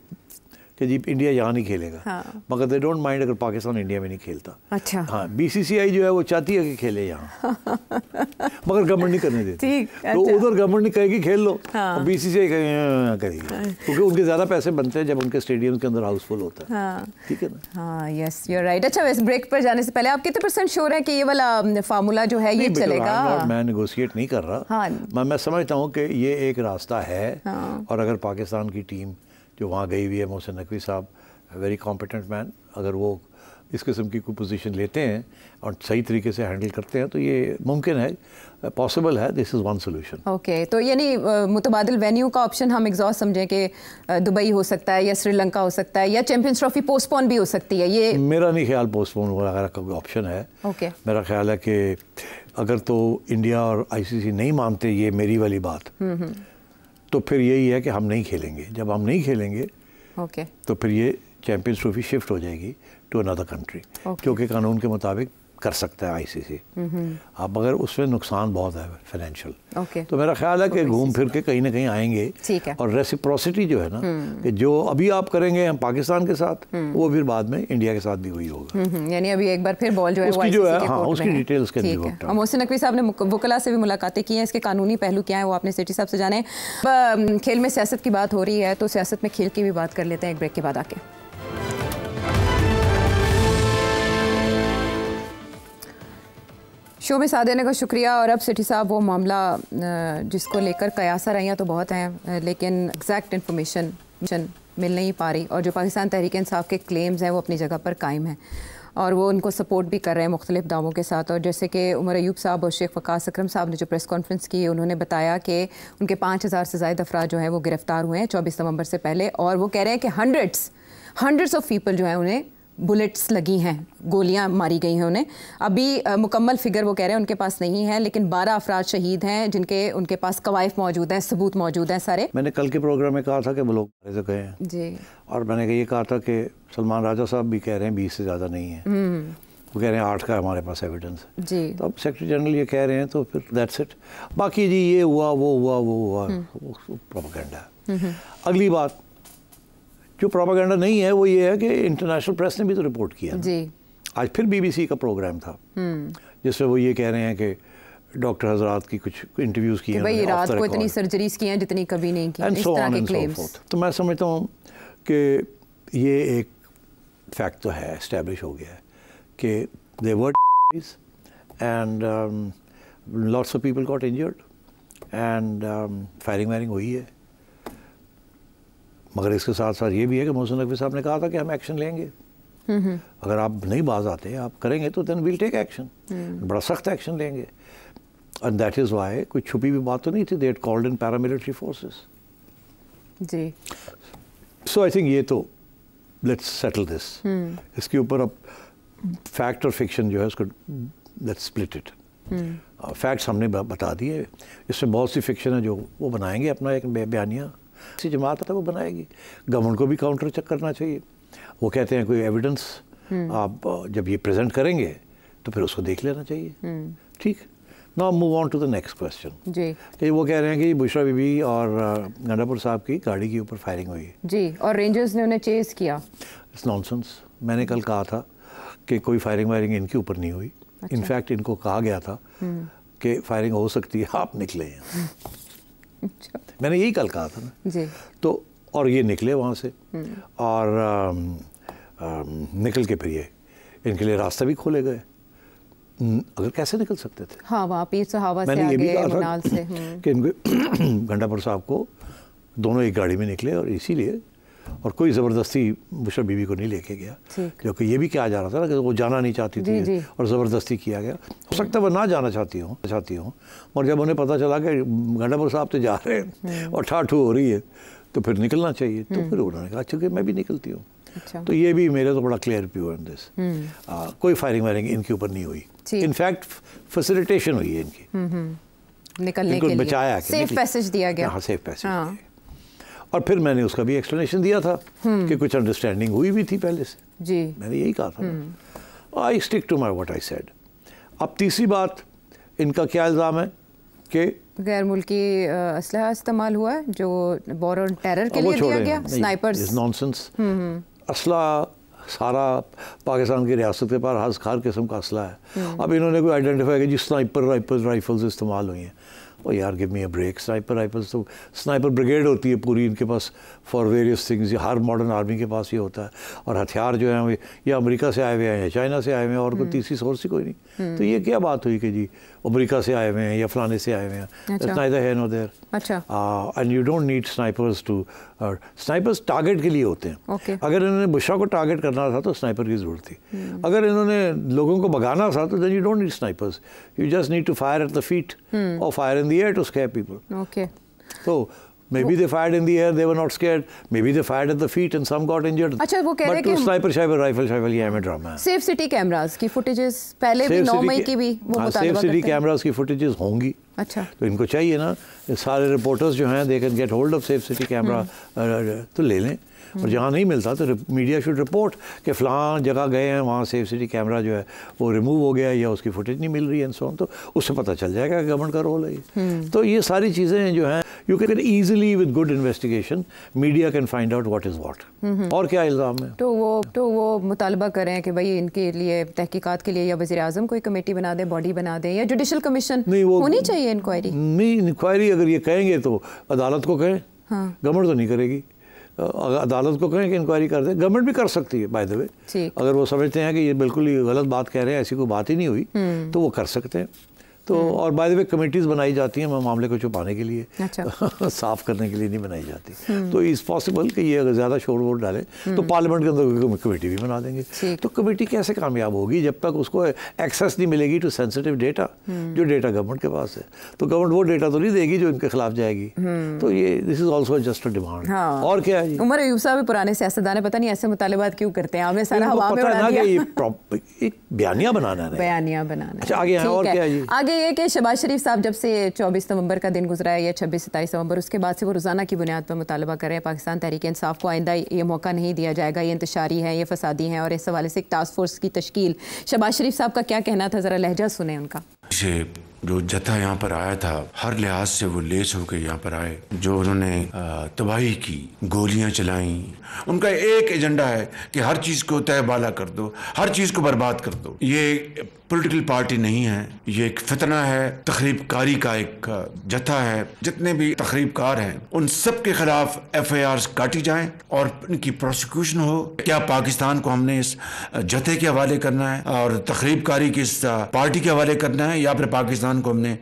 कि जी इंडिया यहाँ नहीं खेलेगा हाँ। मगर दे डोंट माइंड अगर पाकिस्तान इंडिया में नहीं खेलता अच्छा हाँ बीसीसीआई जो है वो चाहती है कि खेले यहाँ (laughs) मगर गवर्नमेंट नहीं करने देती तो अच्छा। उधर गवर्नमेंट नहीं कहेगी खेल लो हाँ। बी सी हाँ, हाँ, हाँ, करेगी क्योंकि उनके ज़्यादा पैसे बनते हैं जब उनके स्टेडियम के अंदर हाउसफुल होता है ठीक है ना हाँ यस यूर राइट अच्छा वैसे ब्रेक पर जाने से पहले आप कितने परसेंट श्योर है कि ये वाला फार्मूला जो है ये चलेगा मैं निगोशिएट नहीं कर रहा मैं समझता हूँ कि ये एक रास्ता है और अगर पाकिस्तान की टीम जो वहाँ गई हुई है मोहसिन नकवी साहब वेरी कॉम्पिटेंट मैन अगर वो इस किस्म की कोई पोजीशन लेते हैं और सही तरीके से हैंडल करते हैं तो ये मुमकिन है पॉसिबल है this is one solution okay तो यानी मुतबादल वेन्यू का ऑप्शन हम एग्जॉस्ट समझें कि दुबई हो सकता है या श्रीलंका हो सकता है या चैम्पियंस ट्रॉफी पोस्टपोन भी हो सकती है ये मेरा नहीं ख्याल पोस्टपोन वगैरह का कोई ऑप्शन है ओके okay. मेरा ख्याल है कि अगर तो इंडिया और सी नहीं मानते ये मेरी वाली बात हम्म, हम्म। तो फिर यही है कि हम नहीं खेलेंगे जब हम नहीं खेलेंगे okay. तो फिर ये चैंपियंस ट्रॉफी शिफ्ट हो जाएगी टू अनदर कंट्री क्योंकि कानून के मुताबिक कर सकता है आईसीसी हम्म। अब अगर उसमें नुकसान बहुत है फाइनेंशियल okay. तो मेरा ख्याल है कि घूम फिर के कहीं ना कहीं आएंगे और रेसिप्रोसिटी जो है ना हम्म। कि जो अभी आप करेंगे हम पाकिस्तान के साथ हम्म। वो फिर बाद में इंडिया के साथ भी हुई होगा यानी अभी एक बार फिर बॉल जो है उसकी जो है हाँ उसकी डिटेल्स के मोहसिन नकवी साहब ने वकला से भी मुलाकातें की हैं इसके कानूनी पहलू क्या है वो आपने सिटी साहब से जाने खेल में सियासत की बात हो रही है तो सियासत में खेल की भी बात कर लेते हैं एक ब्रेक के बाद आके शो में साथ देने का शुक्रिया और अब सेठी साहब वो मामला जिसको लेकर कयासा रहियाँ तो बहुत हैं लेकिन एग्जैक्ट इन्फॉर्मेशन मिल नहीं पा रही और जो पाकिस्तान तहरीक इंसाफ के क्लेम्स हैं वो अपनी जगह पर कायम हैं और वो उनको सपोर्ट भी कर रहे हैं मुख्तलिफ दावों के साथ और जैसे कि उमर अयूब साहब और शेख वकास अक्रम साहब ने जो प्रेस कॉन्फ्रेंस की उन्होंने बताया कि उनके पाँच हज़ार से ज़ायद अफराज जो हैं वो गिरफ़्तार हुए हैं चौबीस नवंबर से पहले और वो कह रहे हैं कि हंड्रेड्स हंड्रेड्स ऑफ़ पीपल जो हैं उन्हें बुलेट्स लगी हैं गोलियां मारी गई हैं उन्हें अभी आ, मुकम्मल फिगर वो कह रहे हैं उनके पास नहीं है लेकिन 12 अफराद शहीद हैं जिनके उनके पास कवायफ मौजूद हैं सबूत मौजूद हैं सारे मैंने कल के प्रोग्राम में कहा था कि वो लोग मारे तो गए हैं जी और मैंने ये कहा था कि सलमान राजा साहब भी कह रहे हैं बीस से ज़्यादा नहीं है हम्म। वो कह रहे हैं आठ का हमारे पास एविडेंस है जी तो अब सेक्रेटरी जनरल ये कह रहे हैं तो फिर दैट्स इट बाकी जी ये हुआ वो हुआ वो हुआ हम्म। वो हम्म। अगली बात जो प्रोपागेंडा नहीं है वो ये है कि इंटरनेशनल प्रेस ने भी तो रिपोर्ट किया जी आज फिर बीबीसी का प्रोग्राम था हम्म। जिसमें वो ये कह रहे हैं कि डॉक्टर हजरात की कुछ इंटरव्यूज़ किए सर्जरीज की हैं जितनी कभी नहीं की एंड सो तो मैं समझता हूँ कि ये एक फैक्ट तो है इस्टेब्लिश हो गया है कि they word and lots of people got injured and firing wiring हुई है मगर इसके साथ साथ ये भी है कि मोहसिन नकवी साहब ने कहा था कि हम एक्शन लेंगे अगर आप नहीं बाज आते आप करेंगे तो देन विल टेक एक्शन बड़ा सख्त एक्शन लेंगे एंड दैट इज़ वाई कोई छुपी हुई बात तो नहीं थी that called in paramilitary forces जी सो आई थिंक ये तो लेट्स सेटल दिस इसके ऊपर अब फैक्ट और फिक्शन जो है उसको लेट्स स्प्लिट इट फैक्ट्स हमने बता दिए इसमें बहुत सी फिक्शन है जो वो बनाएंगे अपना एक बयानिया ऐसी जमात है वो बनाएगी गवर्नमेंट को भी काउंटर चेक करना चाहिए वो कहते हैं कोई एविडेंस हम्म। आप जब ये प्रेजेंट करेंगे तो फिर उसको देख लेना चाहिए हम्म। ठीक now move on to the next question जी वो कह रहे हैं कि बुशरा बीबी और गंडापुर uh, साहब की गाड़ी के ऊपर फायरिंग हुई जी और रेंजर्स ने उन्हें चेस किया इट्स नॉनसेंस मैंने कल कहा था कि कोई फायरिंग वायरिंग इनके ऊपर नहीं हुई इनफैक्ट अच्छा। इनको कहा गया था हम्म। कि फायरिंग हो सकती है आप निकले हैं अच्छा। मैंने यही कल कहा था ना तो और ये निकले वहाँ से हम्म। और आ, आ, निकल के फिर ये इनके लिए रास्ता भी खोले गए अगर कैसे निकल सकते थे हाँ वहाँ पीर मैंने से ये भी कहा था हम्म। कि इनके (clears throat) घंटापुर साहब को दोनों एक गाड़ी में निकले और इसीलिए और कोई ज़बरदस्ती बुशरा बीबी को नहीं लेके गया क्योंकि ये भी कहा जा रहा था ना कि वो जाना नहीं चाहती थी जी, जी। और ज़बरदस्ती किया गया हो सकता है वह ना जाना चाहती हूँ चाहती हूँ और जब उन्हें पता चला कि गंडापुर साहब तो जा रहे हैं हम्म। और ठाठू हो रही है तो फिर निकलना चाहिए तो हम्म। फिर उन्होंने कहा चूँकि अच्छा, मैं भी निकलती हूँ अच्छा। तो ये भी मेरे तो बड़ा क्लियर व्यू है दिस कोई फायरिंग वायरिंग इनके ऊपर नहीं हुई इनफैक्ट फैसिलिटेशन हुई है इनकी हम्म, निकलने के लिए बचाया सेफ पैसेज दिया गया हाँ सेफ पैसेज और फिर मैंने उसका भी एक्सप्लेनेशन दिया था हम्म। कि कुछ अंडरस्टैंडिंग हुई भी थी पहले से जी मैंने यही कहा था I stick to my what I said अब तीसरी बात इनका क्या इल्ज़ाम है कि गैर मुल्की असल इस्तेमाल हुआ जो वॉर टेरर के लिए दिया गया स्नाइपर्स नॉनसेंस असला सारा पाकिस्तान की रियासत के पास हर किस्म का असला है हम्म। अब इन्होंने कोई आइडेंटिफाई किया जी स्नाइपर राइफल्स इस्तेमाल हुई हैं ओ यार give me a break sniper rifles तो स्नाइपर ब्रिगेड होती है पूरी इनके पास फॉर वेरियस थिंग्स हर मॉडर्न आर्मी के पास ये होता है और हथियार जो है ये अमेरिका से आए हुए हैं या चाइना से आए हुए हैं और कोई हम्म। तीसरी सोर्स ही कोई नहीं हम्म। तो ये क्या बात हुई कि जी अमेरिका से आए हुए हैं या फलाने से आए हुए हैं स्नाइदर है no there and you don't need snipers to snipers target के लिए होते हैं okay. अगर इन्होंने बुशा को टारगेट करना था तो स्नाइपर की ज़रूरत थी hmm. अगर इन्होंने लोगों को भगाना था तो then you don't need snipers you just need to fire at the feet और fire in the to scare people तो Maybe they fired in the air, they were not scared. Maybe they fired at the feet and some got injured. अच्छा वो कह रहे हैं कि स्नाइपर शाइपर राइफल शाइफल ये हमें ड्रामा है सेफ सिटी कैमरास की फुटेजेस पहले भी 9 मई की भी वो हाँ, सेफ सिटी कैमरास की फुटेजेस होंगी अच्छा तो इनको चाहिए ना सारे रिपोर्टर्स जो हैं they can get hold of safe city camera तो ले लें और जहाँ नहीं मिलता तो मीडिया शुड रिपोर्ट कि फ़लाँ जगह गए हैं वहाँ सेफ सिटी कैमरा जो है वो रिमूव हो गया या उसकी फुटेज नहीं मिल रही है सोन तो उससे पता चल जाएगा कि गवर्नमेंट का रोल है हम्म। तो ये सारी चीज़ें जो हैं you can easily with good investigation media can find out what is what और क्या इल्ज़ाम है तो वो तो वो मुतालबा करें कि भाई इनके लिए तहकीकत के लिए या वजी अजम कोई कमेटी बना दें बॉडी बना दें या जुडिशल कमीशन नहीं वो होनी चाहिए इंक्वायरी नहीं इंक्वायरी अगर ये कहेंगे तो अदालत को कहें हाँ। गवर्नमेंट तो नहीं करेगी अदालत को कहें कि इंक्वायरी कर दे गवर्नमेंट भी कर सकती है बाय द वे अगर वो समझते हैं कि ये बिल्कुल ही गलत बात कह रहे हैं ऐसी कोई बात ही नहीं हुई हम्म। तो वो कर सकते हैं तो हम्म। और बाय द वे कमेटीज़ बनाई जाती हैं मामले को छुपाने के लिए अच्छा। (laughs) साफ करने के लिए नहीं बनाई जाती हम्म। तो इस पॉसिबल कि ये अगर ज़्यादा शोर वोर डाले तो पार्लियामेंट हम्म। के अंदर कमेटी भी बना देंगे तो कमेटी कैसे कामयाब होगी जब तक उसको एक्सेस नहीं मिलेगी टू सेंसिटिव डेटा जो डेटा गवर्नमेंट के पास है तो गवर्नमेंट वो डेटा तो नहीं देगी जो इनके खिलाफ जाएगी तो ये this is also just a demand और क्या है उमर अयूब साहब पुराने सियासतदान पता नहीं ऐसे मुतालबात क्यों करते हैं सारा बयानिया बनाना है बयानिया बनाना अच्छा आगे और क्या है आगे ये है कि शबाज शरीफ साहब जब से 24 नवंबर का दिन गुजरा है या छब्बीस सताईस नवंबर उसके बाद से वो रोज़ाना की बुनियाद पर मुतालबा कर रहे हैं पाकिस्तान तहरीक इंसाफ को आइंदा ये मौका नहीं दिया जाएगा ये इंतशारी है ये फसादी हैं और इस हवाले से एक टास्क फोर्स की तश्ील शबाज शरीफ साहब का क्या कहना था ज़रा लहजा सुने उनका जो जत्था यहाँ पर आया था हर लिहाज से वो लेस होकर यहाँ पर आए जो उन्होंने तबाही की गोलियाँ चलाई उनका एक एजेंडा है कि हर चीज़ को तय बाला कर दो हर चीज़ को बर्बाद कर दो ये पॉलिटिकल पार्टी नहीं है ये एक फितना है कारी का एक जत्था है जितने भी कार हैं उन सब के खिलाफ एफ आई आर काटी जाए और इनकी प्रोसिक्यूशन हो क्या पाकिस्तान को हमने इस जत्थे के हवाले करना है और तकरीबकारी की इस पार्टी के हवाले करना है या फिर पाकिस्तान को हमने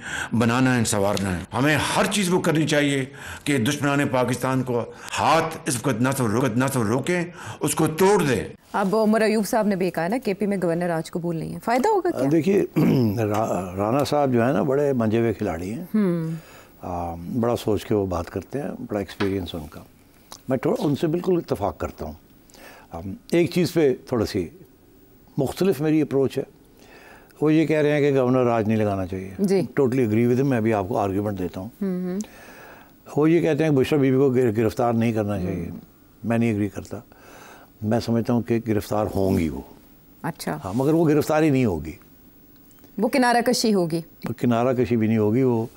बनाना है संवारना है हमें हर चीज़ वो करनी चाहिए कि ने पाकिस्तान को हाथ इस वक्त न तो रोक न तो रोकें उसको तोड़ दें अब उमर अयूब साहब ने भी कहा ना केपी में गवर्नर आज कबूल नहीं है फ़ायदा होगा क्या देखिए (clears throat) रा, राणा साहब जो है ना बड़े मंजे हुए खिलाड़ी हैं हम्म। बड़ा सोच के वो बात करते हैं बड़ा एक्सपीरियंस उनका मैं थोड़ा उनसे बिल्कुल इतफाक़ करता हूँ एक चीज़ पे थोड़ी सी मुख्तलिफ मेरी अप्रोच है वो ये कह रहे हैं कि गवर्नर राज नहीं लगाना चाहिए टोटली अग्री विद मैं अभी आपको आर्ग्यूमेंट देता हूँ हम्म, हम्म। वो ये कहते हैं कि बुशरा बीबी को गिरफ्तार नहीं करना चाहिए मैं नहीं एग्री करता मैं समझता हूँ कि गिरफ्तार होंगी वो अच्छा हाँ मगर वो गिरफ्तारी नहीं होगी वो किनारा कशी होगी किनारा कशी भी नहीं होगी वो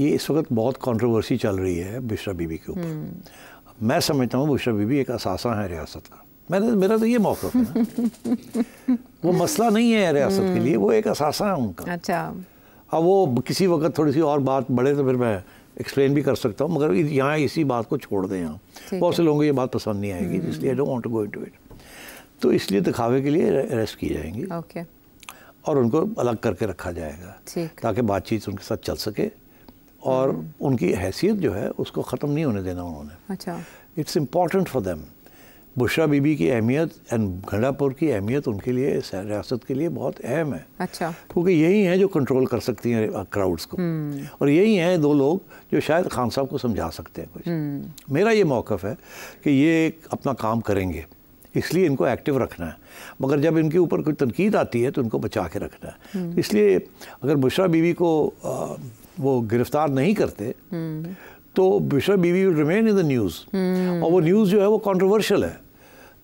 ये इस वक्त बहुत कंट्रोवर्सी चल रही है बिश्रा बीबी के ऊपर हम्म। मैं समझता हूँ बिश्रा बीबी एक असासा है रियासत का मैंने मेरा तो ये मौका है (laughs) वो मसला नहीं है रियासत के लिए वो एक असासा है उनका अच्छा अब वो किसी वक्त थोड़ी सी और बात बढ़े तो फिर मैं एक्सप्लेन भी कर सकता हूँ मगर यहाँ इसी बात को छोड़ दें यहाँ बहुत से लोगों को ये बात पसंद नहीं आएगी हम्म। इसलिए I don't want to go into it तो इसलिए दिखावे के लिए अरेस्ट की जाएंगी ओके और उनको अलग करके रखा जाएगा ताकि बातचीत उनके साथ चल सके और हम्म। उनकी हैसियत जो है उसको ख़त्म नहीं होने देना उन्होंने अच्छा it's important for them Bushra Bibi की अहमियत एंड घंडापुर की अहमियत उनके लिए रियासत के लिए बहुत अहम है अच्छा क्योंकि यही हैं जो कंट्रोल कर सकती हैं क्राउड्स को हम्म। और यही हैं दो लोग जो शायद खान साहब को समझा सकते हैं कुछ हम्म। मेरा ये मौक़ है कि ये अपना काम करेंगे इसलिए इनको एक्टिव रखना है मगर जब इनके ऊपर कोई तनकीद आती है तो इनको बचा के रखना है हम्म। इसलिए अगर बुशरा बीवी को वो गिरफ्तार नहीं करते तो बुशरा बीवी रिमेन इन द न्यूज़ और वो न्यूज़ जो है वो कॉन्ट्रोवर्शल है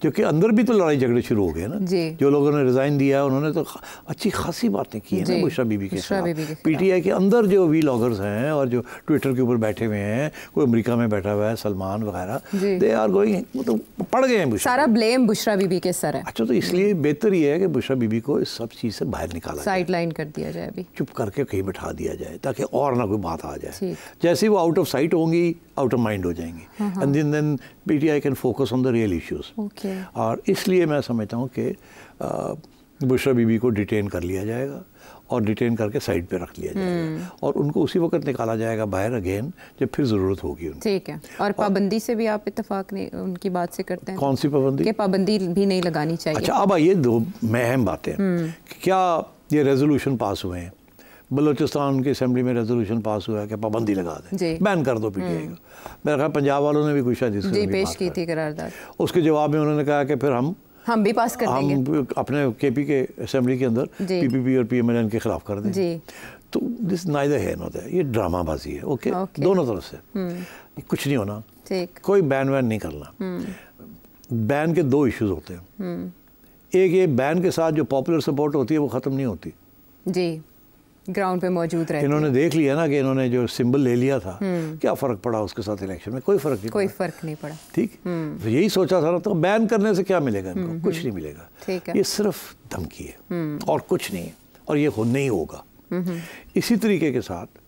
क्योंकि अंदर भी तो लड़ाई झगड़े शुरू हो गए ना जो लोगों ने रिज़ाइन दिया उन्होंने तो अच्छी खासी बातें की है ना बीबी के साथ पीटीआई के अंदर जो वी लॉगर्स हैं और जो ट्विटर के ऊपर बैठे हुए हैं कोई अमेरिका में बैठा हुआ है सलमान वगैरह दे आर गोइंग मतलब पड़ गए हैं सारा ब्लेम बुशरा बीबी के सर है अच्छा तो इसलिए बेहतर ये है कि बुशरा बीबी को इस सब चीज़ से बाहर निकाला साइड लाइन कर दिया जाए अभी चुप करके कहीं बैठा दिया जाए ताकि और ना कोई बात आ जाए जैसे वो आउट ऑफ साइट होंगी आउट ऑफ माइंड हो जाएंगी एंड दिन then PTI can focus on the real issues और इसलिए मैं समझता हूँ कि बुशरा बीबी को डिटेन कर लिया जाएगा और डिटेन करके साइड पे रख लिया जाएगा हम्म। और उनको उसी वक्त निकाला जाएगा बाहर अगेन जब फिर ज़रूरत होगी उनको ठीक है और पाबंदी से भी आप इतफाक नहीं उनकी बात से करते हैं कौन सी पाबंदी पाबंदी भी नहीं लगानी चाहिए अच्छा अब आइए दो अहम बातें हम्म। क्या ये रेजोल्यूशन पास हुए हैं बलोचिस्तान की असम्बली में रेजोल्यूशन पास हुआ कि पाबंदी लगा दें बैन कर दो पीटीआई को मेरा हम्म। ख्याल पंजाब वालों ने भी कोई शायद इसको पेश की थी करारदाद उसके जवाब में उन्होंने कहा कि फिर हम हम भी पास कर हम अपने के पी के असम्बली के अंदर पीपीपी और एन के खिलाफ कर दें तो दिस नाइदर है नॉट ये ड्रामाबाजी है ओके दोनों तरफ से हम्म। कुछ नहीं होना कोई बैन वैन नहीं करना बैन हम्म। के दो इश्यूज होते हैं एक ये बैन के साथ जो पॉपुलर सपोर्ट होती है वो ख़त्म नहीं होती जी ग्राउंड पे मौजूद रहे इन्होंने देख लिया ना कि इन्होंने जो सिंबल ले लिया था हम्म। क्या फ़र्क पड़ा उसके साथ इलेक्शन में कोई फ़र्क नहीं कोई फ़र्क नहीं पड़ा ठीक हम्म। तो यही सोचा था ना तो बैन करने से क्या मिलेगा इनको हम्म, कुछ नहीं मिलेगा ठीक है ये सिर्फ धमकी है और कुछ नहीं है और ये हो नहीं होगा इसी तरीके के साथ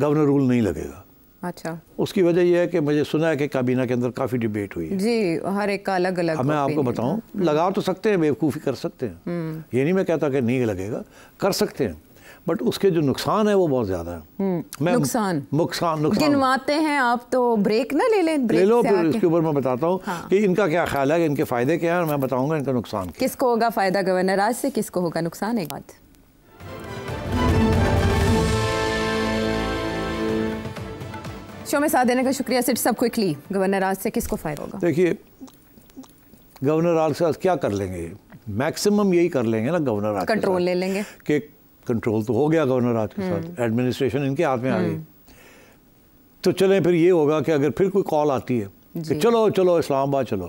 गवर्नर रूल नहीं लगेगा अच्छा उसकी वजह यह है कि मुझे सुना है कि काबीना के अंदर काफ़ी डिबेट हुई है जी हर एक का अलग अलग मैं आपको बताऊं लगा तो सकते हैं बेवकूफ़ी कर सकते हैं ये नहीं मैं कहता कि नहीं लगेगा कर सकते हैं बट उसके जो नुकसान है वो बहुत ज़्यादा है हम्म, मैं नुकसान नुकसान नुकसान गिनवाते हैं आप तो ब्रेक ना ले लें ब्रेक ले लो फिर इसके ऊपर मैं बताता हूँ हाँ। कि इनका क्या ख्याल है कि इनके फ़ायदे क्या हैं और मैं बताऊंगा इनका नुकसान किसको होगा फ़ायदा गवर्नर आज से किसको होगा नुकसान एक बात शो में साथ देने का शुक्रिया सिर्फ सब क्विकली गवर्नर आज से किसको फ़ायदा होगा देखिए गवर्नर आज से क्या कर लेंगे मैक्सिमम यही कर लेंगे ना गवर्नर कंट्रोल ले लेंगे कि कंट्रोल तो हो गया गवर्नर आज के साथ एडमिनिस्ट्रेशन हम्म। इनके हाथ में आ गई हम्म। तो चलें फिर ये होगा कि अगर फिर कोई कॉल आती है कि चलो चलो इस्लामाबाद चलो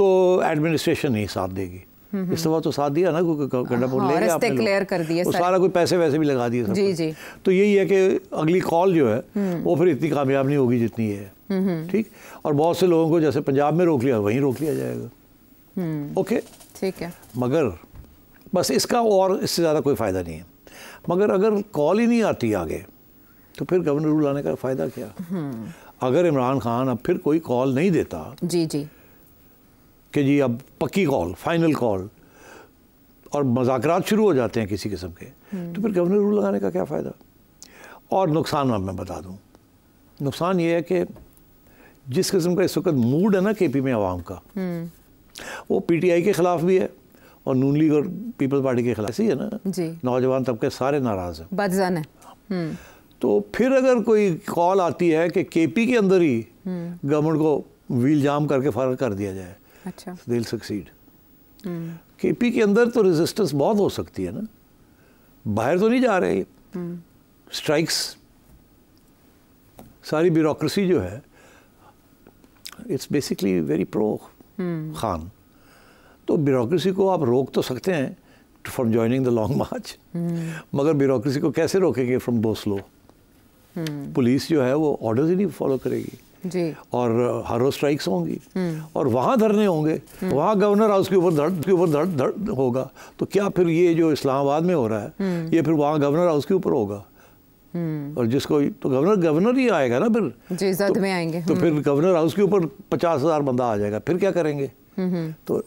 तो एडमिनिस्ट्रेशन नहीं साथ देगी हम्म, इस दफा तो साथ दिया ना गड्ढा बोल हाँ, क्लियर कर सारा कोई पैसे वैसे भी लगा दिए तो यही है कि अगली कॉल जो है वो फिर इतनी कामयाब नहीं होगी जितनी है ठीक और बहुत से लोगों को जैसे पंजाब में रोक लिया वहीं रोक लिया जाएगा ओके ठीक है मगर बस इसका और इससे ज़्यादा कोई फ़ायदा नहीं है मगर अगर कॉल ही नहीं आती आगे तो फिर गवर्नर रूल आने का फ़ायदा क्या अगर इमरान खान अब फिर कोई कॉल नहीं देता जी जी कि जी अब पक्की कॉल फाइनल कॉल और मजाकरात शुरू हो जाते हैं किसी किस्म के तो फिर गवर्नर रूल लगाने का क्या फ़ायदा और नुकसान अब मैं बता दूँ नुकसान ये है कि जिस किस्म का इस वक्त मूड है ना के पी में आवाम का वो पी टी आई के ख़िलाफ़ भी है और नून लीग और पीपल्स पार्टी के खिलाफ ही है ना नौजवान तबके सारे नाराज़ हैं बदजन है हाँ। हम्म। तो फिर अगर कोई कॉल आती है कि केपी के अंदर ही हम्म। गवर्नमेंट को व्हील जाम करके फारग कर दिया जाए अच्छा दिल सक्सीड हम्म। केपी के अंदर तो रेजिस्टेंस बहुत हो सकती है ना बाहर तो नहीं जा रहे स्ट्राइक्स सारी ब्यूरोक्रेसी जो है it's basically very pro Khan तो ब्यूरोसी को आप रोक तो सकते हैं from joining the long march मगर ब्यूरोसी को कैसे रोकेंगे फ्रॉम गो स्लो पुलिस जो है वो ऑर्डर ही नहीं फॉलो करेगी जी। और uh, हर रोज स्ट्राइक्स होंगी हम्म। और वहाँ धरने होंगे हम्म। वहाँ गवर्नर हाउस के ऊपर धड़ के ऊपर धड़ धड़ होगा तो क्या फिर ये जो इस्लामाबाद में हो रहा है हम्म। ये फिर वहाँ गवर्नर हाउस के ऊपर होगा और जिसको तो गवर्नर गवर्नर ही आएगा ना फिर जी तो, में आएंगे तो फिर गवर्नर हाउस के ऊपर पचास हज़ार बंदा आ जाएगा फिर क्या करेंगे तो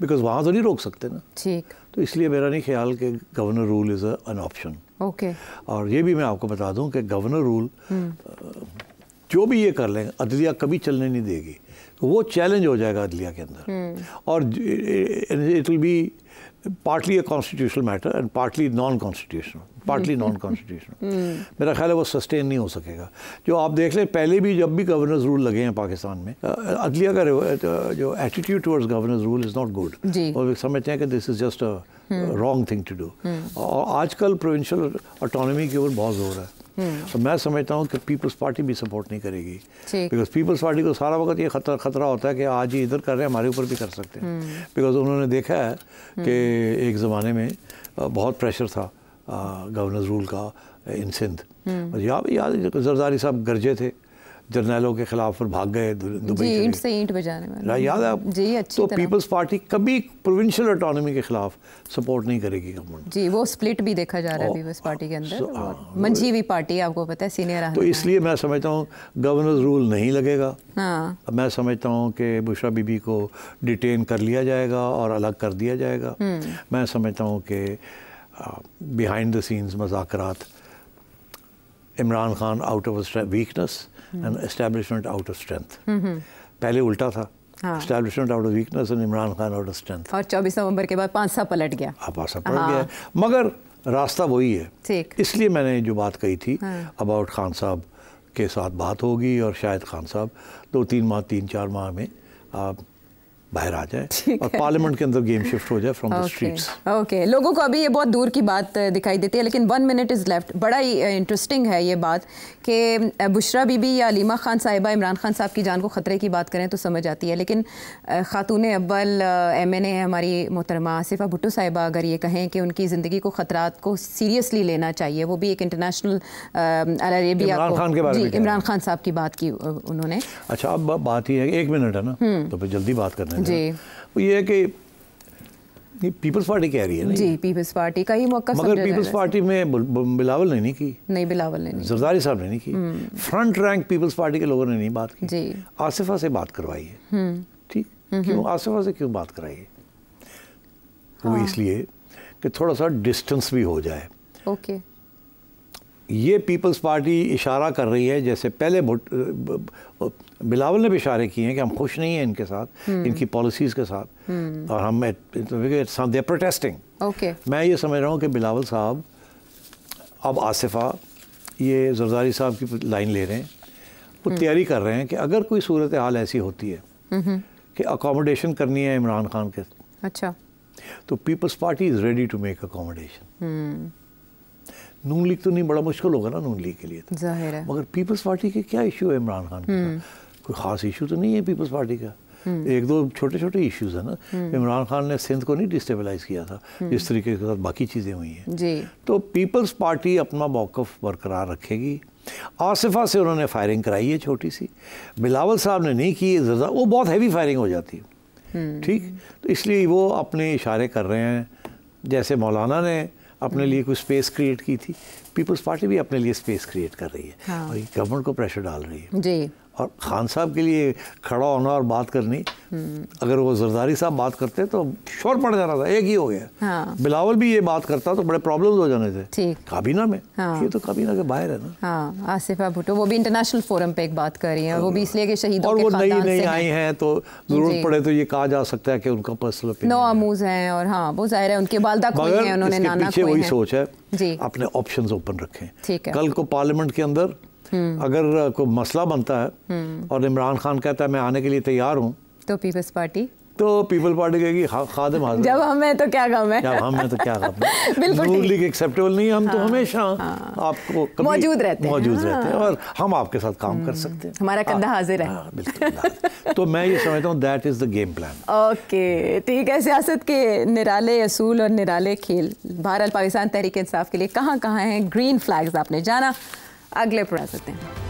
बिकॉज वहाँ तो नहीं रोक सकते ना ठीक तो इसलिए मेरा नहीं ख्याल कि governor rule is an option okay और ये भी मैं आपको बता दूँ कि गवर्नर हम्म। रूल जो भी ये कर लें अदलिया कभी चलने नहीं देगी वो चैलेंज हो जाएगा अदलिया के अंदर हम्म। और it will be partly a constitutional matter and partly non-constitutional, partly hmm. non-constitutional. (laughs) Hmm. मेरा ख्याल है वो सस्टेन नहीं हो सकेगा जो आप देख लें पहले भी जब भी गवर्नर्स रूल लगे हैं पाकिस्तान में अदलिया का जो attitude towards governors rule is not good और समझते हैं कि this is just a wrong thing to do और आजकल प्रोविंशियल ऑटोनॉमी के ऊपर बहुत जोर है तो मैं समझता हूँ कि पीपल्स पार्टी भी सपोर्ट नहीं करेगी बिकॉज पीपल्स पार्टी को सारा वक्त ये खतरा खतरा होता है कि आज ही इधर कर रहे हैं हमारे ऊपर भी कर सकते हैं बिकॉज हम्म। उन्होंने देखा है हम्म। कि एक ज़माने में बहुत प्रेशर था गवर्नर रूल का इन सिंध याद जरदारी साहब गरजे थे जर्नैलों के खिलाफ और भाग गए दुबई से ईंट बजाने में याद है जी अच्छी तो पीपल्स पार्टी कभी प्रोविंशियल ऑटोनॉमी के खिलाफ सपोर्ट नहीं करेगी गवर्नमेंट जी वो स्प्लिट भी देखा जा रहा है पीपल्स पार्टी के अंदर हाँ, हुई पार्टी आपको पता है सीनियर तो इसलिए मैं समझता हूँ गवर्नर रूल नहीं लगेगा हाँ मैं समझता हूँ कि बुशरा बीबी को डिटेन कर लिया जाएगा और अलग कर दिया जाएगा हम्म। मैं समझता हूँ कि बिहाइंड द सीन्स मजाक Imran Khan out of weakness and establishment out of strength पहले उल्टा था establishment out of weakness and Imran Khan out of strength और 24 नवंबर के बाद पाँच सा पलट गया आप पाँच सा पलट गया हाँ। मगर रास्ता वही है ठीक इसलिए मैंने जो बात कही थी अबाउट हाँ। खान साहब के साथ बात होगी और शायद खान साहब दो तीन माह तीन चार माह में आप बाहर आ जाए और पार्लियामेंट के अंदर गेम शिफ्ट हो जाए फ्रॉम द स्ट्रीट्स ओके लोगों को अभी ये बहुत दूर की बात दिखाई देती है लेकिन वन मिनट इज़ लेफ्ट बड़ा ही इंटरेस्टिंग है ये बात कि बुशरा बीबी या अलीमा खान साहिबा इमरान खान साहब की जान को ख़तरे की बात करें तो समझ आती है लेकिन ख़ातून अव्वल एम एन ए हमारी मोहतरमा आसिफ़ा भुट्टो साहिबा अगर ये कहें कि उनकी ज़िंदगी को ख़तरा को सीरियसली लेना चाहिए वो भी एक इंटरनेशनल अरेबिया इमरान खान साहब की बात की उन्होंने अच्छा अब बात ही है एक मिनट है ना हम्म। तो फिर जल्दी बात करना है जी वो ये है कि ये पीपल्स पार्टी कह रही है जी पीपल्स पार्टी का ही मौका मगर पीपल्स पार्टी में बिलावल ने नहीं की नहीं बिलावल ने नहीं जरदारी साहब ने नहीं की फ्रंट रैंक पीपल्स पार्टी के लोगों ने नहीं बात की जी आसिफा से बात करवाई है हम्म। ठीक हम्म। क्यों आसिफा से क्यों बात कराई है वो हाँ। इसलिए कि थोड़ा सा डिस्टेंस भी हो जाए ओके ये पीपल्स पार्टी इशारा कर रही है जैसे पहले बिलावल ने भी इशारे किए हैं कि हम खुश नहीं हैं इनके साथ हम्म। इनकी पॉलिसीज़ के साथ हम्म। और हम दे प्रोटेस्टिंग ओके मैं ये समझ रहा हूँ कि बिलावल साहब अब आसिफा ये जरदारी साहब की लाइन ले रहे हैं वो हम्म। तैयारी कर रहे हैं कि अगर कोई सूरत हाल ऐसी होती है कि अकोमोडेशन करनी है इमरान खान के अच्छा तो Peoples Party is ready to make accommodation Noon League तो नहीं बड़ा मुश्किल होगा ना नून लीग के लिए तो। जाहिर है मगर पीपल्स पार्टी के क्या इशू है इमरान खान का कोई ख़ास इशू तो नहीं है पीपल्स पार्टी का हम्म। एक दो छोटे छोटे इश्यूज है ना हम्म। इमरान खान ने सिंध को नहीं डिस्टेबलाइज किया था जिस हम्म। तरीके के साथ बाकी चीज़ें हुई हैं तो पीपल्स पार्टी अपना मौकफ बरकरार रखेगी आसिफा से उन्होंने फायरिंग कराई है छोटी सी बिलावल साहब ने नहीं की ज़्यादा वो बहुत हैवी फायरिंग हो जाती है ठीक तो इसलिए वो अपने इशारे कर रहे हैं जैसे मौलाना ने अपने लिए कोई स्पेस क्रिएट की थी पीपल्स पार्टी भी अपने लिए स्पेस क्रिएट कर रही है हाँ। और गवर्नमेंट को प्रेशर डाल रही है जी और खान साहब के लिए खड़ा होना और बात करनी अगर वो जरदारी साहब बात करते तो शोर पड़ जाना था एक ही हो गया हाँ। बिलावल भी ये बात करता तो बड़े प्रॉब्लम्स हो जाने थे काबीना में हाँ। ये तो काबीना के बाहर है ना हाँ आसिफा भुटो वो भी इंटरनेशनल फोरम पे एक बात कर रही हैं वो भी इसलिए शहीद और वो नई नई आई हैं तो जरूरत पड़े तो ये कहा जा सकता है कि उनका पर्सनल नौ आमूज और हाँ वो जाहिर है उनके वालदा उन्होंने वही सोच है अपने ऑप्शन ओपन रखे कल को पार्लियामेंट के अंदर हम्म। अगर कोई मसला बनता है हम्म। और इमरान खान कहता है मैं आने के लिए तैयार हूँ तो पीपल्स पार्टी तो पीपल पार्टी कहेगी हाँ, खादम हाजिर जब हम हैं तो क्या गम है जब हम हैं तो क्या गम है (laughs) बिल्कुल लीग एक्सेप्टेबल नहीं है हम तो हाँ, तो हमेशा हाँ, आपको मौजूद रहते हैं मौजूद हाँ, रहते हैं हाँ। और हम आपके साथ काम कर हम्म। सकते हैं हमारा कंधा हाजिर है हाँ, बिल्कुल तो मैं ये समझता हूँ that is the game plan okay ठीक तो है सियासत के निराले असूल और निराले खेल भारत पाकिस्तान तहरीक इंसाफ के लिए कहाँ कहाँ हैं ग्रीन फ्लैग्स आपने जाना अगले पर सकते हैं